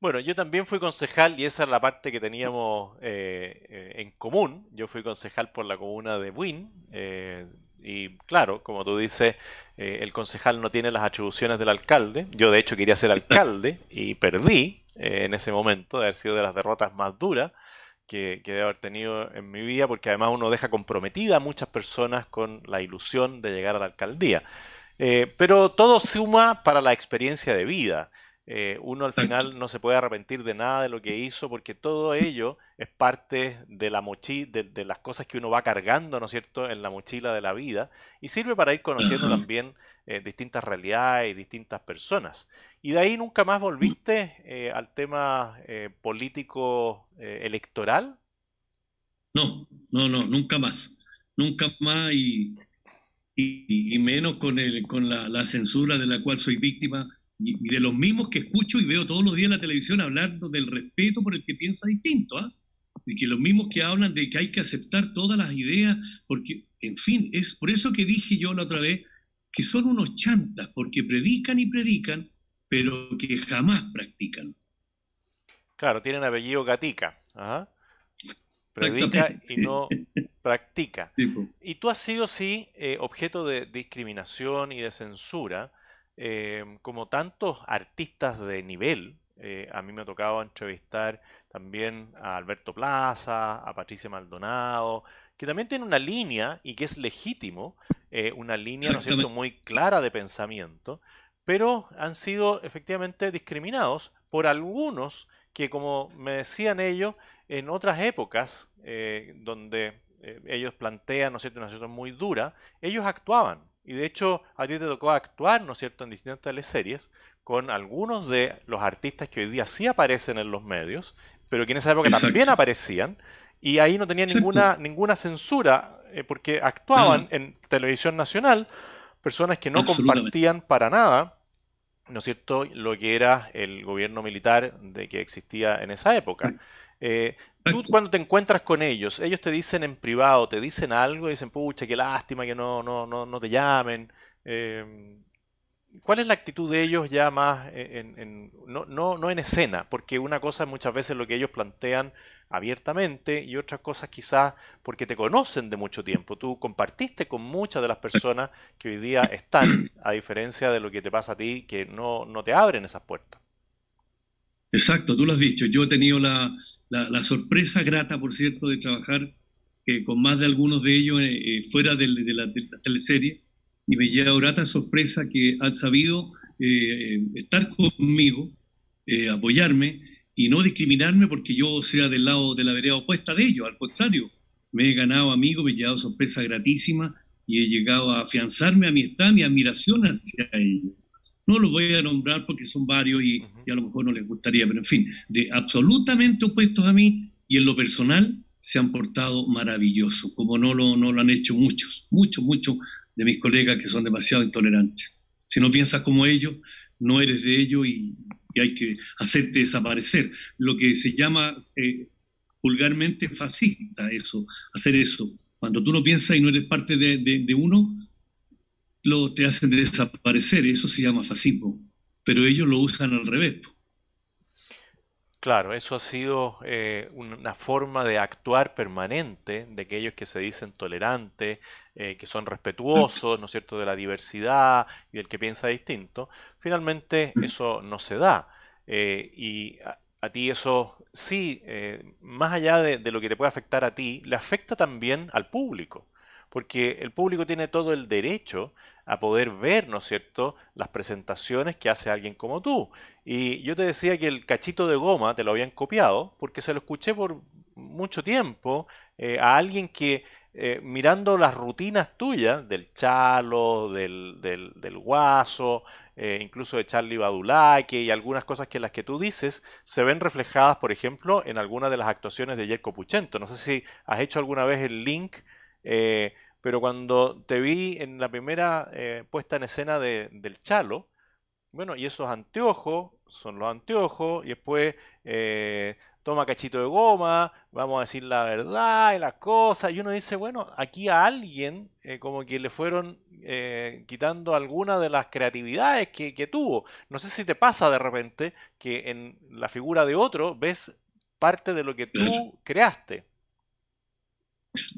Bueno, yo también fui concejal y esa es la parte que teníamos eh, eh, en común. Yo fui concejal por la comuna de Buin. Eh, y claro, como tú dices, el concejal no tiene las atribuciones del alcalde. Yo de hecho quería ser alcalde y perdí en ese momento, de haber sido de las derrotas más duras que, que haber tenido en mi vida, porque además uno deja comprometida a muchas personas con la ilusión de llegar a la alcaldía. Eh, pero todo suma para la experiencia de vida. Eh, uno al final no se puede arrepentir de nada de lo que hizo porque todo ello es parte de la mochila, de, las cosas que uno va cargando, ¿no es cierto?, en la mochila de la vida y sirve para ir conociendo también eh, distintas realidades y distintas personas. Y de ahí nunca más volviste eh, al tema político electoral. No, no, no, nunca más, nunca más y, menos con, el, con la censura de la cual soy víctima y, de los mismos que escucho y veo todos los días en la televisión hablando del respeto por el que piensa distinto, ¿ah? y que los mismos que hablan de que hay que aceptar todas las ideas, porque, en fin, es por eso que dije yo la otra vez que son unos chantas, porque predican y predican, pero que jamás practican. Claro, tienen apellido gatica. Ajá. Predica y no practica. Y tú has sido, sí, eh, objeto de discriminación y de censura Em, como tantos artistas de nivel, eh, a mí me ha tocado entrevistar también a Alberto Plaza, a Patricia Maldonado, que también tiene una línea y que es legítimo, eh, una línea, ¿no muy clara de pensamiento, pero han sido efectivamente discriminados por algunos que, como me decían ellos, en otras épocas eh, donde ellos plantean, ¿no una situación muy dura, ellos actuaban y de hecho, a ti te tocó actuar, ¿no es cierto?, en distintas teleseries con algunos de los artistas que hoy día sí aparecen en los medios, pero que en esa época también aparecían, y ahí no tenía ninguna, ninguna censura, eh, porque actuaban mm. en televisión nacional personas que no compartían para nada, ¿no es cierto?, lo que era el gobierno militar de que existía en esa época. Mm. Eh, tú cuando te encuentras con ellos, ellos te dicen en privado, te dicen algo, y dicen, pucha, qué lástima que no, no, no, no te llamen. Em, ¿Cuál es la actitud de ellos ya más, e, en, no, no, no, en escena? Porque una cosa es muchas veces lo que ellos plantean abiertamente y otras cosas quizás porque te conocen de mucho tiempo. Tú compartiste con muchas de las personas que hoy día están, a diferencia de lo que te pasa a ti, que no, no te abren esas puertas. Exacto, tú lo has dicho. Yo he tenido la, sorpresa grata, por cierto, de trabajar eh, con más de algunos de ellos eh, eh, fuera de, la, teleserie y me llevado grata sorpresa que han sabido estar conmigo, apoyarme y no discriminarme porque yo sea del lado de la vereda opuesta de ellos. Al contrario, me he ganado amigos, me he llevado sorpresa gratísima y he llegado a afianzarme a mi amistad, mi admiración hacia ellos. No los voy a nombrar porque son varios y, a lo mejor no les gustaría, pero en fin, de absolutamente opuestos a mí y en lo personal se han portado maravilloso, como no lo, no lo han hecho muchos, muchos, muchos de mis colegas que son demasiado intolerantes. Si no piensas como ellos, no eres de ellos y, hay que hacer desaparecer. Lo que se llama eh, vulgarmente fascista, eso, hacer eso. Cuando tú no piensas y no eres parte de uno, lo, te hacen desaparecer, eso se llama fascismo, pero ellos lo usan al revés. Claro, eso ha sido eh, una forma de actuar permanente de aquellos que se dicen tolerantes, eh, que son respetuosos, ¿no es cierto?, de la diversidad y del que piensa distinto. Finalmente mm. eso no se da. Eh, y a, ti eso sí, más allá de, lo que te puede afectar a ti, le afecta también al público porque el público tiene todo el derecho a poder ver, ¿no es cierto?, las presentaciones que hace alguien como tú. Y yo te decía que el cachito de goma te lo habían copiado, porque se lo escuché por mucho tiempo eh, a alguien que eh, mirando las rutinas tuyas, del Chalo, del, Guaso, eh, incluso de Charlie Badulaque y algunas cosas que las que tú dices se ven reflejadas, por ejemplo, en algunas de las actuaciones de Jerko Puchento. No sé si has hecho alguna vez el link eh, pero cuando te vi en la primera eh, puesta en escena de, del Chalo, bueno, y esos anteojos son los anteojos, y después eh, toma cachito de goma, vamos a decir la verdad y las cosas, y uno dice, bueno, aquí a alguien como que le fueron quitando alguna de las creatividades que, que tuvo. No sé si te pasa de repente que en la figura de otro ves parte de lo que tú creaste.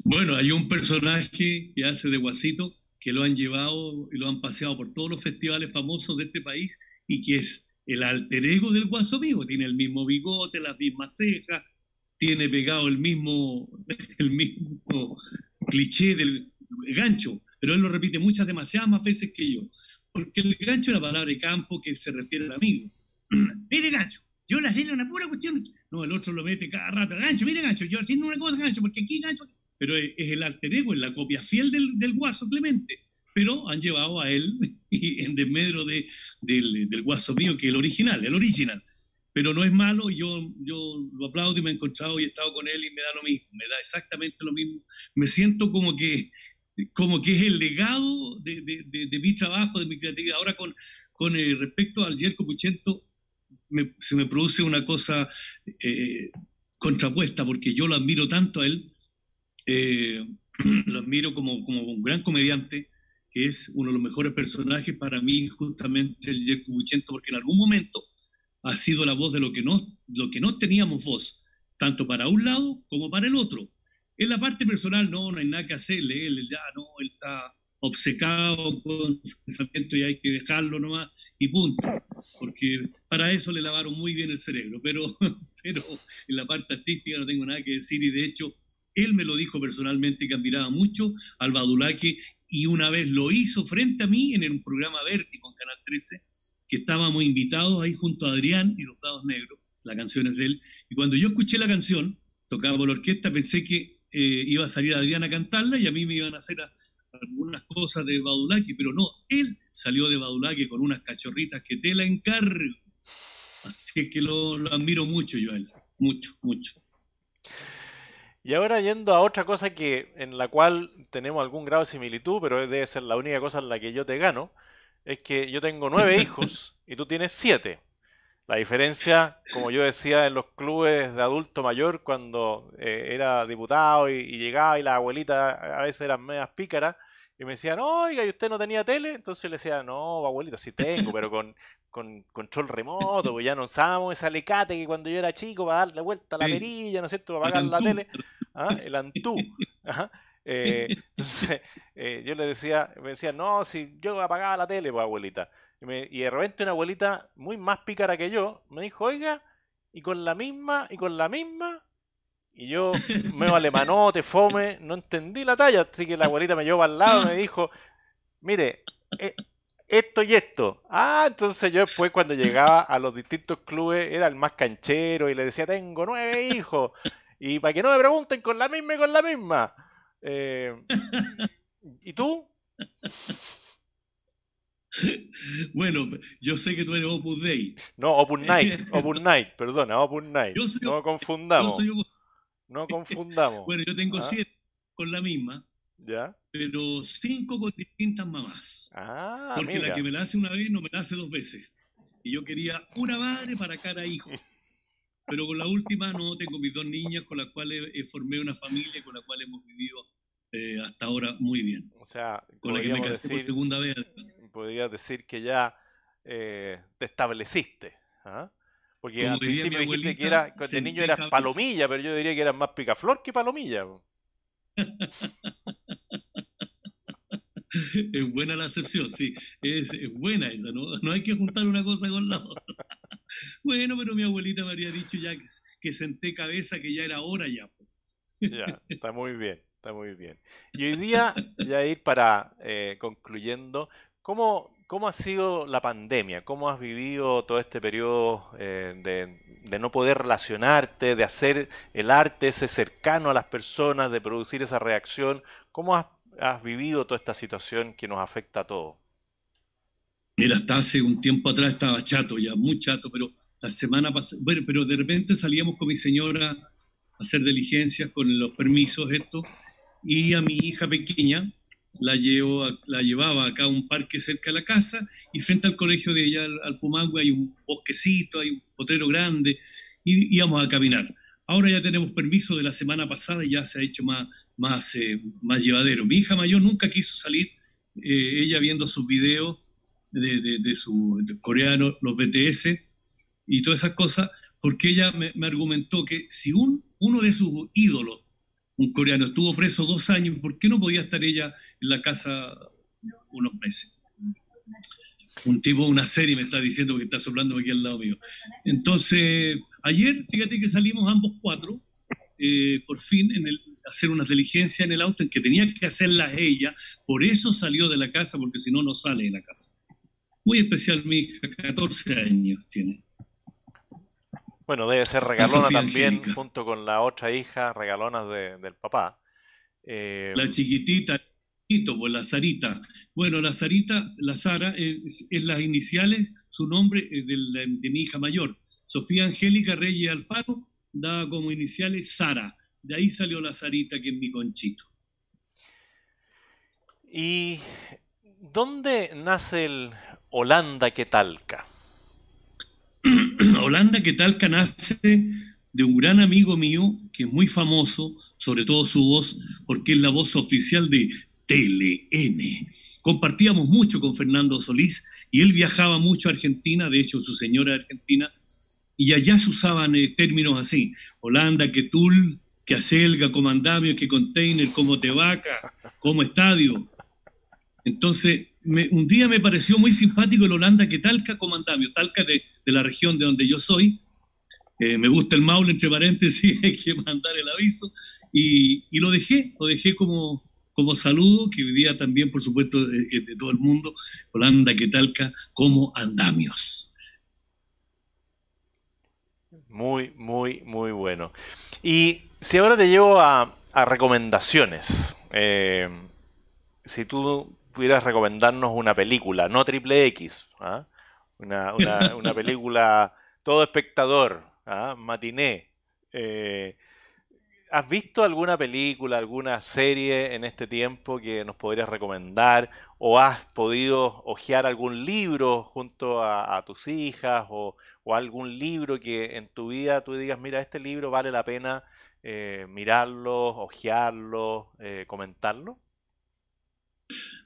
Bueno, hay un personaje que hace de Guasito, que lo han llevado y lo han paseado por todos los festivales famosos de este país y que es el alter ego del Guaso vivo. Tiene el mismo bigote, las mismas cejas, tiene pegado el mismo, el mismo cliché del gancho, pero él lo repite muchas, demasiadas más veces que yo. Porque el gancho es la palabra de campo que se refiere al amigo. mire gancho, yo le haciendo una pura cuestión. No, el otro lo mete cada rato. Gancho, mire gancho, yo haciendo una cosa, gancho, porque aquí gancho, pero e, es el alter ego, es la copia fiel del, del guaso Clemente. Pero han llevado a él en desmedro de, del, del, guaso mío, que es el original, el original. Pero no es malo, yo, yo lo aplaudo y me he encontrado y he estado con él y me da lo mismo, me da exactamente lo mismo. Me siento como que, como que es el legado de, de, de, mi trabajo, de mi creatividad. Ahora con, con el eh, respecto al Yerko Puchento, se me produce una cosa eh, contrapuesta, porque yo lo admiro tanto a él, eh, lo admiro como, como un gran comediante, que es uno de los mejores personajes para mí, justamente el Jack porque en algún momento ha sido la voz de lo que, no, lo que no teníamos voz, tanto para un lado como para el otro. En la parte personal no, no hay nada que hacerle, él ya no, él está obcecado con su pensamiento y hay que dejarlo nomás y punto, porque para eso le lavaron muy bien el cerebro, pero, pero en la parte artística no tengo nada que decir y de hecho él me lo dijo personalmente que admiraba mucho al Badulaque y una vez lo hizo frente a mí en un programa Vértigo en Canal 13, que estábamos invitados ahí junto a Adrián y los Dados Negros, las canciones de él. Y cuando yo escuché la canción, tocaba por la orquesta, pensé que eh, iba a salir Adrián a cantarla y a mí me iban a hacer algunas cosas de Badulaque pero no, él salió de Badulaque con unas cachorritas que te la encargo. Así que lo, admiro mucho yo a él, mucho, mucho. Y ahora yendo a otra cosa que en la cual tenemos algún grado de similitud, pero debe ser la única cosa en la que yo te gano, es que yo tengo nueve hijos y tú tienes siete. La diferencia, como yo decía en los clubes de adulto mayor, cuando eh, era diputado y, llegaba y la abuelita a veces eran medias pícaras, y me decían, oiga, ¿y usted no tenía tele? Entonces le decía, no, abuelita, sí tengo, pero con, con control remoto, pues ya no usamos ese alicate que cuando yo era chico para la vuelta a la perilla, ¿no es cierto?, para apagar la tele, ah, el antú. Eh, eh, yo le decía, me decía, no, si yo apagaba la tele, pues abuelita. Y, de repente una abuelita muy más pícara que yo me dijo, oiga, y con la misma, y con la misma. Y yo, me alemanó te fome, no entendí la talla. Así que la abuelita me llevó al lado y me dijo, mire, eh, esto y esto. Ah, entonces yo después cuando llegaba a los distintos clubes era el más canchero y le decía, tengo nueve hijos. Y para que no me pregunten con la misma y con la misma. Eh, ¿Y tú? Bueno, yo sé que tú eres Opus Day. No, Opus Night, Opus Night, perdona, Opus Night. no confundamos. no confundamos. Bueno, yo tengo ah. siete con la misma. Pero cinco con distintas mamás. Ah, Porque la que me la hace una vez no me la hace dos veces. Y yo quería una madre para cada hijo. Pero con la última no, tengo mis dos niñas con las cuales formé una familia, con la cual hemos vivido eh, hasta ahora muy bien. O sea, con la que me casé por segunda vez. Podrías decir que ya eh, te estableciste. ¿ah? Porque al principio dijiste que niño eras palomilla, pero yo diría que eras más picaflor que palomilla. es buena la acepción, sí, es, buena esa, ¿no? hay que juntar una cosa con la otra. Bueno, pero mi abuelita me había dicho ya que, senté cabeza, que ya era hora ya. Ya, está muy bien, está muy bien. Y hoy día, ya ir para eh, concluyendo, ¿cómo ¿Cómo ha sido la pandemia? ¿Cómo has vivido todo este periodo eh, de, no poder relacionarte, de hacer el arte ese cercano a las personas, de producir esa reacción? ¿Cómo has, vivido toda esta situación que nos afecta a todos? Mira, hasta hace un tiempo atrás estaba chato, ya muy chato, pero la semana pasada, bueno, pero de repente salíamos con mi señora a hacer diligencias con los permisos, esto, y a mi hija pequeña, la, la llevaba acá a un parque cerca de la casa y frente al colegio de ella, al, al hay un bosquecito, hay un potrero grande y íbamos a caminar. Ahora ya tenemos permiso de la semana pasada y ya se ha hecho más, más, eh, más llevadero. Mi hija mayor nunca quiso salir, eh, ella viendo sus videos de, de, su coreano, los BTS y todas esas cosas, porque ella me, me argumentó que si un, uno de sus ídolos un coreano, estuvo preso dos años, ¿por qué no podía estar ella en la casa unos meses? Un tipo, una serie me está diciendo que está soplando aquí al lado mío. Entonces, ayer, fíjate que salimos ambos cuatro, eh, por fin, en hacer una diligencia en el auto, en que tenía que hacerlas ella, por eso salió de la casa, porque si no, no sale de la casa. Muy especial mi hija, 14 años tiene. Bueno, debe ser regalona también, junto con la otra hija, regalona de, del papá. Eh, la chiquitita, pues, la Sarita. Bueno, la Sarita, la Sara, es, las iniciales, su nombre es de, mi hija mayor. Sofía Angélica Reyes Alfaro da como iniciales Sara. De ahí salió la Sarita, que es mi conchito. ¿Y dónde nace el Holanda que talca? Holanda, que tal, nace de un gran amigo mío, que es muy famoso, sobre todo su voz, porque es la voz oficial de TLN. Compartíamos mucho con Fernando Solís y él viajaba mucho a Argentina, de hecho su señora argentina, y allá se usaban eh, términos así, Holanda, que Tul, que acelga, comandamio, que container, como vaca, como estadio. Entonces, un día me pareció muy simpático el Holanda que Talca andamios, Talca de, la región de donde yo soy. Eh, me gusta el Maule, entre paréntesis, hay que mandar el aviso. Y, lo dejé, lo dejé como, como saludo, que vivía también, por supuesto, de, todo el mundo, Holanda que Talca, como andamios. Muy, muy, muy bueno. Y si ahora te llevo a, recomendaciones, eh, si tú pudieras recomendarnos una película, no triple X, ¿ah? una, película todo espectador, ¿ah? matiné. Eh, ¿Has visto alguna película, alguna serie en este tiempo que nos podrías recomendar? ¿O has podido hojear algún libro junto a, tus hijas? O, algún libro que en tu vida tú digas, mira, este libro vale la pena eh, mirarlo, hojearlo, eh, comentarlo?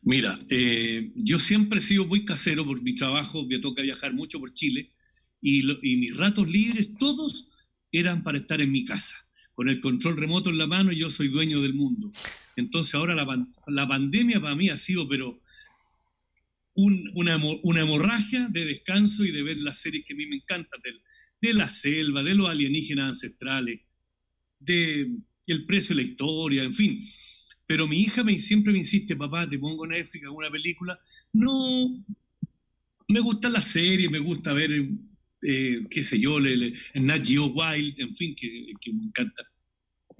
Mira, eh, yo siempre he sido muy casero por mi trabajo, me toca viajar mucho por Chile y, mis ratos libres todos eran para estar en mi casa, con el control remoto en la mano yo soy dueño del mundo. Entonces ahora la, la pandemia para mí ha sido, pero una, hemorragia de descanso y de ver las series que a mí me encantan, de, de la selva, de los alienígenas ancestrales, de el precio de la historia, en fin. Pero mi hija me, siempre me insiste, papá, te pongo Netflix, una película. No, me gusta la serie me gusta ver, eh, qué sé yo, le, Nat Geo Wild, en fin, que, me encanta,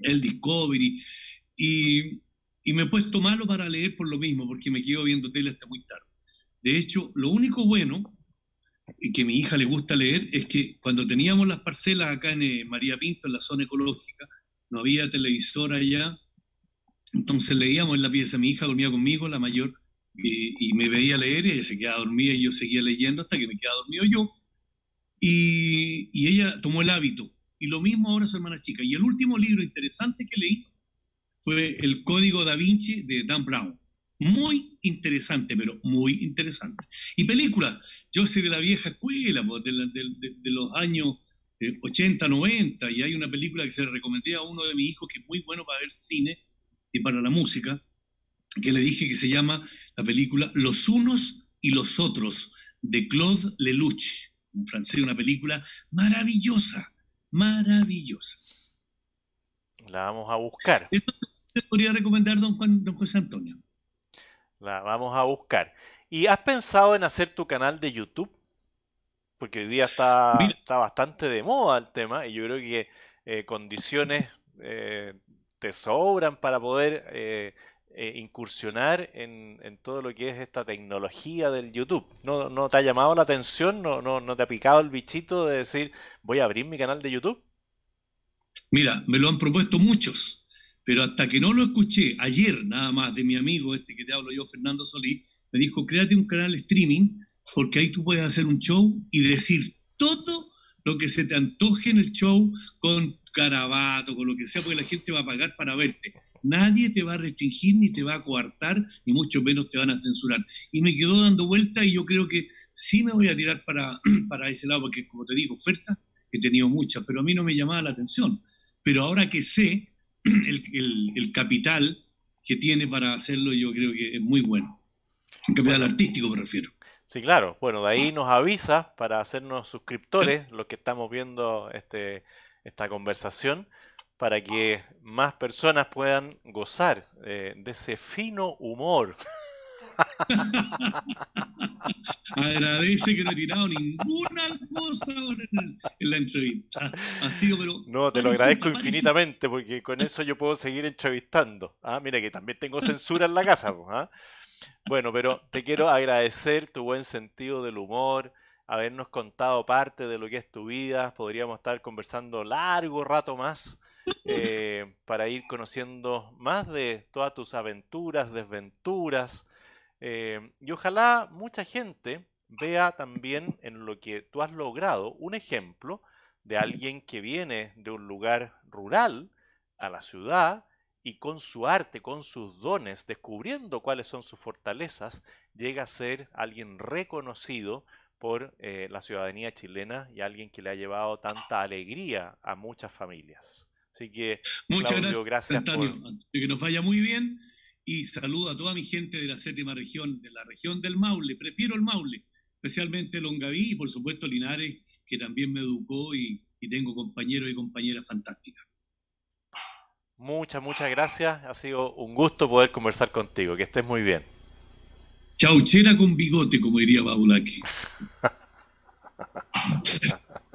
el Discovery. Y, me he puesto malo para leer por lo mismo, porque me quedo viendo tele hasta muy tarde. De hecho, lo único bueno y que mi hija le gusta leer es que cuando teníamos las parcelas acá en eh, María Pinto, en la zona ecológica, no había televisor allá, entonces leíamos en la pieza, mi hija dormía conmigo, la mayor, y, me veía leer, y ella se quedaba dormida y yo seguía leyendo hasta que me quedaba dormido yo. Y, ella tomó el hábito. Y lo mismo ahora su hermana chica. Y el último libro interesante que leí fue El Código da Vinci de Dan Brown. Muy interesante, pero muy interesante. Y película, yo soy de la vieja escuela, pues, de, los años 80, eh, 90, y hay una película que se recomendé a uno de mis hijos que es muy bueno para ver cine, y para la música, que le dije que se llama la película Los unos y los otros, de Claude Lelouch, en francés, una película maravillosa, maravillosa. La vamos a buscar. Esto te podría recomendar don, Juan, don José Antonio. La vamos a buscar. ¿Y has pensado en hacer tu canal de YouTube? Porque hoy día está, está bastante de moda el tema y yo creo que eh, condiciones eh, te sobran para poder eh, eh, incursionar en, en, todo lo que es esta tecnología del YouTube. ¿No, te ha llamado la atención? ¿No, no, no te ha picado el bichito de decir, voy a abrir mi canal de YouTube? Mira, me lo han propuesto muchos, pero hasta que no lo escuché ayer nada más de mi amigo, este que te hablo yo, Fernando Solís, me dijo, créate un canal streaming, porque ahí tú puedes hacer un show y decir todo lo que se te antoje en el show con garabato, con lo que sea, porque la gente va a pagar para verte. Nadie te va a restringir, ni te va a coartar, ni mucho menos te van a censurar. Y me quedó dando vuelta y yo creo que sí me voy a tirar para, para ese lado, porque como te digo, oferta, he tenido muchas, pero a mí no me llamaba la atención. Pero ahora que sé el, capital que tiene para hacerlo, yo creo que es muy bueno. capital artístico me refiero. Sí, claro. Bueno, de ahí nos avisa para hacernos suscriptores, los que estamos viendo este esta conversación para que más personas puedan gozar eh, de ese fino humor. Agradece que no he tirado ninguna cosa en, la entrevista. pero. No, te lo agradezco infinitamente porque con eso yo puedo seguir entrevistando. Ah, mira que también tengo censura en la casa. Pues, ¿ah? Bueno, pero te quiero agradecer tu buen sentido del humor, habernos contado parte de lo que es tu vida. Podríamos estar conversando largo rato más eh, para ir conociendo más de todas tus aventuras, desventuras. Eh, y ojalá mucha gente vea también en lo que tú has logrado un ejemplo de alguien que viene de un lugar rural a la ciudad y con su arte, con sus dones, descubriendo cuáles son sus fortalezas, llega a ser alguien reconocido por eh, la ciudadanía chilena y alguien que le ha llevado tanta alegría a muchas familias. Así que, Muchas gracias, que nos vaya muy bien y saludo a toda mi gente de la séptima región, de la región del Maule, prefiero el Maule, especialmente Longaví y por supuesto Linares, que también me educó y, y tengo compañeros y compañeras fantásticas. Muchas, muchas gracias. Ha sido un gusto poder conversar contigo. Que estés muy bien. Chauchera con bigote, como diría Babulaki.